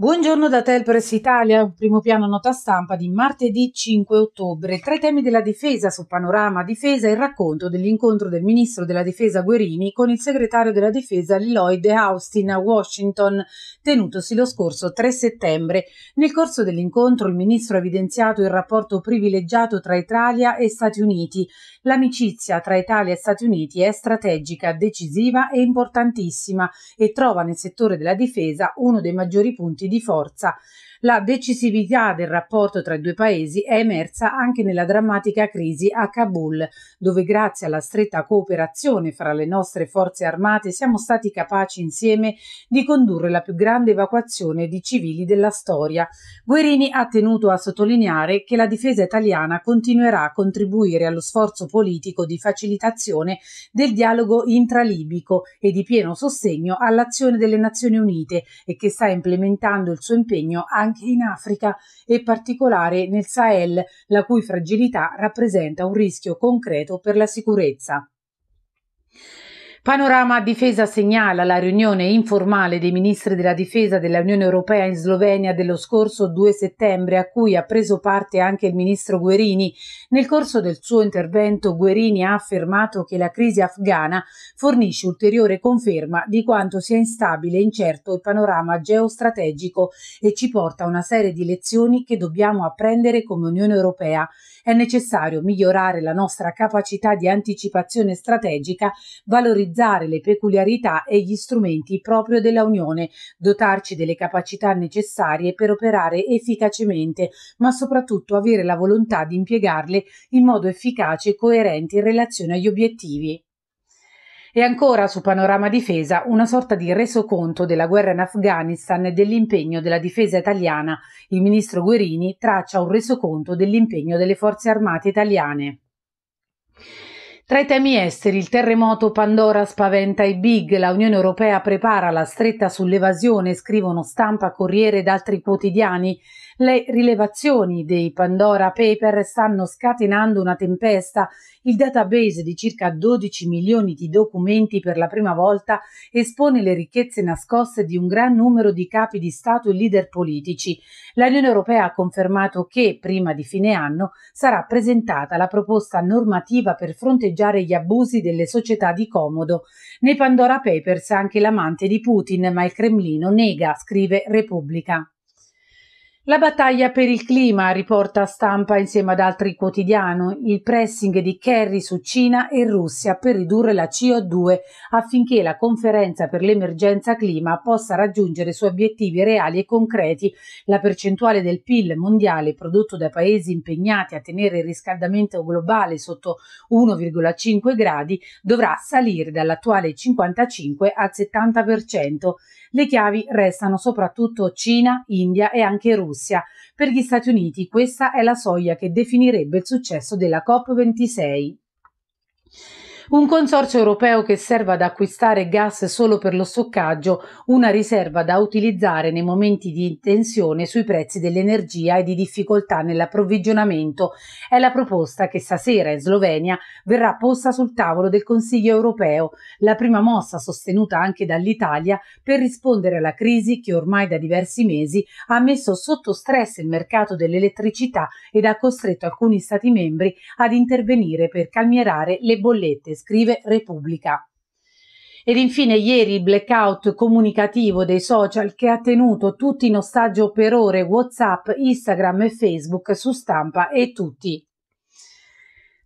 Buongiorno da Telpress Italia, primo piano nota stampa di martedì 5 ottobre. Tra i temi della difesa su Panorama Difesa il racconto dell'incontro del ministro della difesa Guerini con il segretario della difesa Lloyd Austin a Washington, tenutosi lo scorso 3 settembre. Nel corso dell'incontro il ministro ha evidenziato il rapporto privilegiato tra Italia e Stati Uniti. L'amicizia tra Italia e Stati Uniti è strategica, decisiva e importantissima e trova nel settore della difesa uno dei maggiori punti di forza la decisività del rapporto tra i due paesi è emersa anche nella drammatica crisi a Kabul, dove grazie alla stretta cooperazione fra le nostre forze armate siamo stati capaci insieme di condurre la più grande evacuazione di civili della storia. Guerini ha tenuto a sottolineare che la difesa italiana continuerà a contribuire allo sforzo politico di facilitazione del dialogo intralibico e di pieno sostegno all'azione delle Nazioni Unite e che sta implementando il suo impegno anche anche in Africa e particolare nel Sahel, la cui fragilità rappresenta un rischio concreto per la sicurezza. Panorama Difesa segnala la riunione informale dei ministri della difesa dell'Unione Europea in Slovenia dello scorso 2 settembre, a cui ha preso parte anche il ministro Guerini. Nel corso del suo intervento Guerini ha affermato che la crisi afghana fornisce ulteriore conferma di quanto sia instabile e incerto il panorama geostrategico e ci porta a una serie di lezioni che dobbiamo apprendere come Unione Europea è necessario migliorare la nostra capacità di anticipazione strategica, valorizzare le peculiarità e gli strumenti proprio della Unione, dotarci delle capacità necessarie per operare efficacemente, ma soprattutto avere la volontà di impiegarle in modo efficace e coerente in relazione agli obiettivi. E ancora su Panorama Difesa una sorta di resoconto della guerra in Afghanistan e dell'impegno della difesa italiana. Il ministro Guerini traccia un resoconto dell'impegno delle forze armate italiane. Tra i temi esteri, il terremoto Pandora spaventa i big, la Unione Europea prepara la stretta sull'evasione, scrivono stampa, Corriere ed altri quotidiani. Le rilevazioni dei Pandora Paper stanno scatenando una tempesta. Il database di circa 12 milioni di documenti per la prima volta espone le ricchezze nascoste di un gran numero di capi di Stato e leader politici. L'Unione Europea ha confermato che, prima di fine anno, sarà presentata la proposta normativa per fronteggiare gli abusi delle società di comodo. Nei Pandora Papers anche l'amante di Putin, ma il Cremlino nega, scrive Repubblica. La battaglia per il clima riporta a stampa insieme ad altri quotidiani il pressing di Kerry su Cina e Russia per ridurre la CO2 affinché la conferenza per l'emergenza clima possa raggiungere suoi obiettivi reali e concreti. La percentuale del PIL mondiale prodotto dai paesi impegnati a tenere il riscaldamento globale sotto 1,5 gradi dovrà salire dall'attuale 55 al 70%. Le chiavi restano soprattutto Cina, India e anche Russia. Per gli Stati Uniti questa è la soglia che definirebbe il successo della COP26 un consorzio europeo che serva ad acquistare gas solo per lo stoccaggio, una riserva da utilizzare nei momenti di tensione sui prezzi dell'energia e di difficoltà nell'approvvigionamento. È la proposta che stasera in Slovenia verrà posta sul tavolo del Consiglio europeo, la prima mossa sostenuta anche dall'Italia per rispondere alla crisi che ormai da diversi mesi ha messo sotto stress il mercato dell'elettricità ed ha costretto alcuni Stati membri ad intervenire per calmierare le bollette scrive Repubblica. Ed infine ieri il blackout comunicativo dei social che ha tenuto tutti in ostaggio per ore WhatsApp, Instagram e Facebook su stampa e tutti.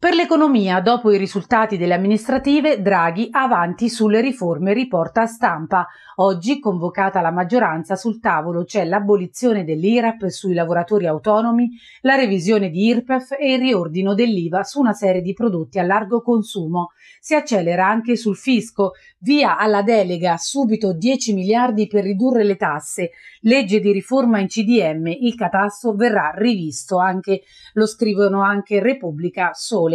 Per l'economia, dopo i risultati delle amministrative, Draghi avanti sulle riforme riporta a stampa. Oggi convocata la maggioranza sul tavolo c'è l'abolizione dell'IRAP sui lavoratori autonomi, la revisione di IRPEF e il riordino dell'IVA su una serie di prodotti a largo consumo. Si accelera anche sul fisco, via alla delega subito 10 miliardi per ridurre le tasse, legge di riforma in CDM, il catasso verrà rivisto anche, lo scrivono anche Repubblica Sole.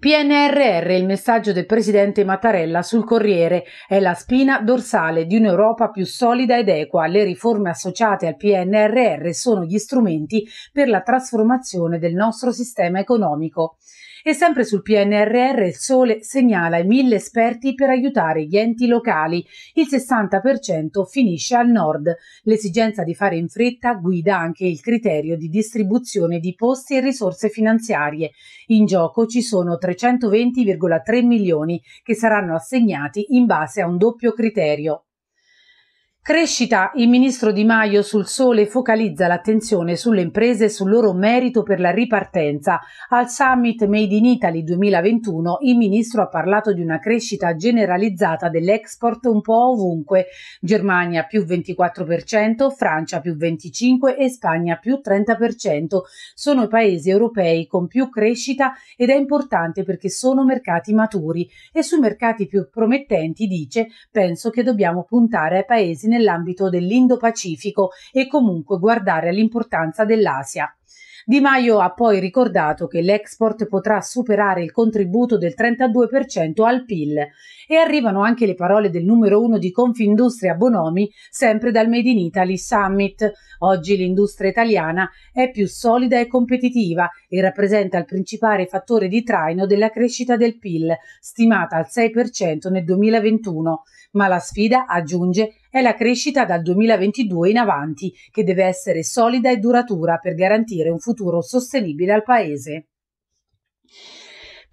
PNRR, il messaggio del presidente Mattarella sul Corriere, è la spina dorsale di un'Europa più solida ed equa. Le riforme associate al PNRR sono gli strumenti per la trasformazione del nostro sistema economico. E sempre sul PNRR il Sole segnala i mille esperti per aiutare gli enti locali. Il 60% finisce al nord. L'esigenza di fare in fretta guida anche il criterio di distribuzione di posti e risorse finanziarie. In gioco ci sono 320,3 milioni che saranno assegnati in base a un doppio criterio Crescita, il ministro Di Maio sul sole focalizza l'attenzione sulle imprese e sul loro merito per la ripartenza. Al summit Made in Italy 2021 il ministro ha parlato di una crescita generalizzata dell'export un po' ovunque. Germania più 24%, Francia più 25% e Spagna più 30%. Sono i paesi europei con più crescita ed è importante perché sono mercati maturi e sui mercati più promettenti dice penso che dobbiamo puntare ai paesi nell'ambito dell'Indo-Pacifico e comunque guardare all'importanza dell'Asia. Di Maio ha poi ricordato che l'export potrà superare il contributo del 32% al PIL e arrivano anche le parole del numero uno di Confindustria Bonomi, sempre dal Made in Italy Summit. Oggi l'industria italiana è più solida e competitiva e rappresenta il principale fattore di traino della crescita del PIL, stimata al 6% nel 2021, ma la sfida, aggiunge, è la crescita dal 2022 in avanti, che deve essere solida e duratura per garantire un futuro sostenibile al Paese.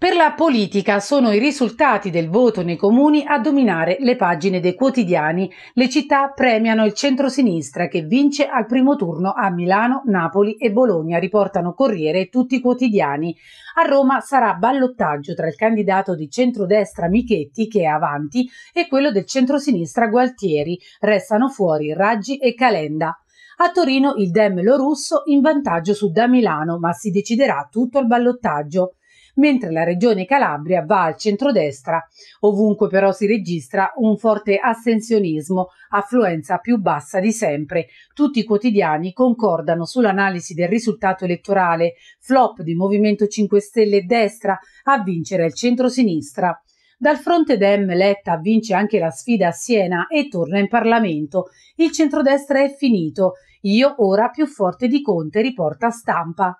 Per la politica sono i risultati del voto nei comuni a dominare le pagine dei quotidiani. Le città premiano il centrosinistra che vince al primo turno a Milano, Napoli e Bologna, riportano Corriere e tutti i quotidiani. A Roma sarà ballottaggio tra il candidato di centrodestra Michetti, che è avanti, e quello del centrosinistra Gualtieri. Restano fuori Raggi e Calenda. A Torino il Dem lo russo in vantaggio su da Milano, ma si deciderà tutto al ballottaggio mentre la regione Calabria va al centrodestra. Ovunque però si registra un forte astensionismo, affluenza più bassa di sempre. Tutti i quotidiani concordano sull'analisi del risultato elettorale, flop di Movimento 5 Stelle e destra a vincere il centrosinistra. Dal fronte Dem Letta vince anche la sfida a Siena e torna in Parlamento. Il centrodestra è finito. Io ora più forte di Conte riporta stampa.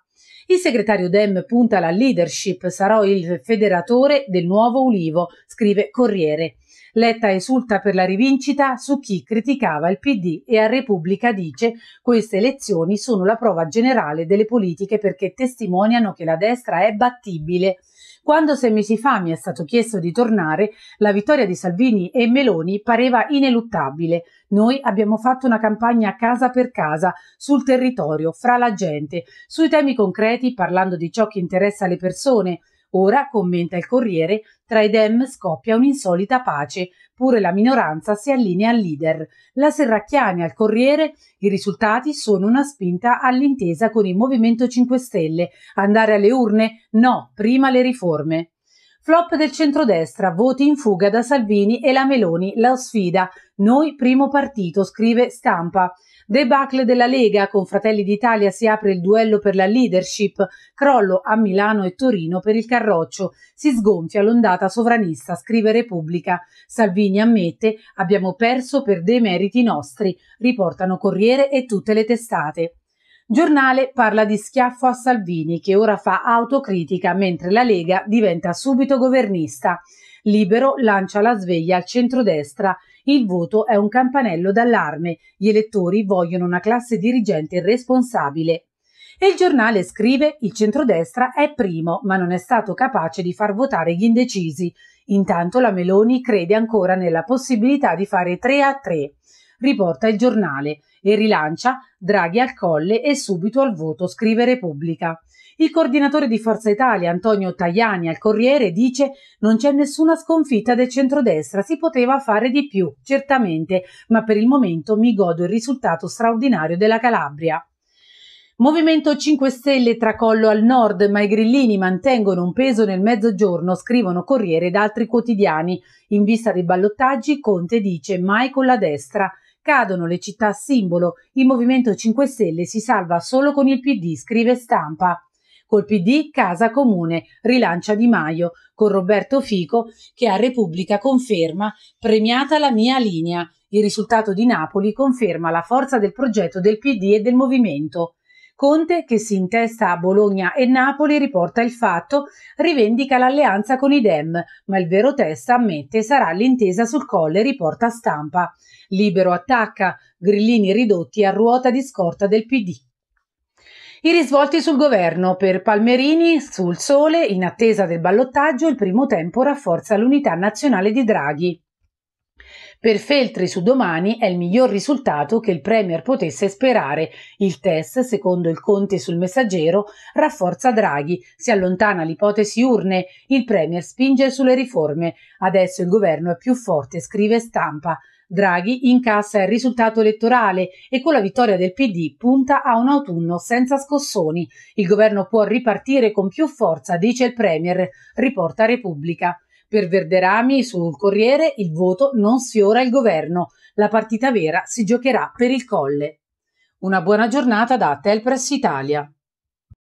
Il segretario Dem punta alla leadership, sarò il federatore del nuovo Ulivo, scrive Corriere. Letta esulta per la rivincita su chi criticava il PD e a Repubblica dice queste elezioni sono la prova generale delle politiche perché testimoniano che la destra è battibile. Quando sei mesi fa mi è stato chiesto di tornare, la vittoria di Salvini e Meloni pareva ineluttabile. Noi abbiamo fatto una campagna casa per casa, sul territorio, fra la gente, sui temi concreti, parlando di ciò che interessa le persone, Ora, commenta il Corriere, tra i Dem scoppia un'insolita pace, pure la minoranza si allinea al leader. La Serracchiani al Corriere, i risultati sono una spinta all'intesa con il Movimento 5 Stelle. Andare alle urne? No, prima le riforme. Flop del centrodestra, voti in fuga da Salvini e la Meloni, la sfida. Noi primo partito, scrive Stampa. Debacle della Lega, con Fratelli d'Italia si apre il duello per la leadership, crollo a Milano e Torino per il carroccio, si sgonfia l'ondata sovranista, scrive Repubblica. Salvini ammette, abbiamo perso per dei meriti nostri, riportano Corriere e tutte le testate. Giornale parla di schiaffo a Salvini che ora fa autocritica mentre la Lega diventa subito governista. Libero lancia la sveglia al centrodestra. Il voto è un campanello d'allarme. Gli elettori vogliono una classe dirigente responsabile. E il giornale scrive il centrodestra è primo, ma non è stato capace di far votare gli indecisi. Intanto la Meloni crede ancora nella possibilità di fare 3 a 3 riporta il giornale e rilancia Draghi al colle e subito al voto scrive Repubblica. Il coordinatore di Forza Italia, Antonio Tajani, al Corriere dice non c'è nessuna sconfitta del centrodestra, si poteva fare di più, certamente, ma per il momento mi godo il risultato straordinario della Calabria. Movimento 5 Stelle tracollo al nord, ma i grillini mantengono un peso nel mezzogiorno, scrivono Corriere ed altri quotidiani. In vista dei ballottaggi, Conte dice mai con la destra. Cadono le città simbolo, il Movimento 5 Stelle si salva solo con il PD, scrive stampa. Col PD Casa Comune, rilancia Di Maio, con Roberto Fico che a Repubblica conferma premiata la mia linea. Il risultato di Napoli conferma la forza del progetto del PD e del movimento. Conte, che si intesta a Bologna e Napoli, riporta il fatto, rivendica l'alleanza con i Dem, ma il vero test ammette sarà l'intesa sul colle, riporta stampa. Libero attacca, grillini ridotti a ruota di scorta del PD. I risvolti sul governo per Palmerini, sul sole, in attesa del ballottaggio, il primo tempo rafforza l'unità nazionale di Draghi. Per Feltri su domani è il miglior risultato che il Premier potesse sperare. Il test, secondo il Conte sul messaggero, rafforza Draghi, si allontana l'ipotesi urne, il Premier spinge sulle riforme. Adesso il governo è più forte, scrive stampa. Draghi incassa il risultato elettorale e con la vittoria del PD punta a un autunno senza scossoni. Il governo può ripartire con più forza, dice il Premier, riporta Repubblica. Per Verderami sul Corriere il voto non sfiora il governo, la partita vera si giocherà per il Colle. Una buona giornata da Telpress Italia.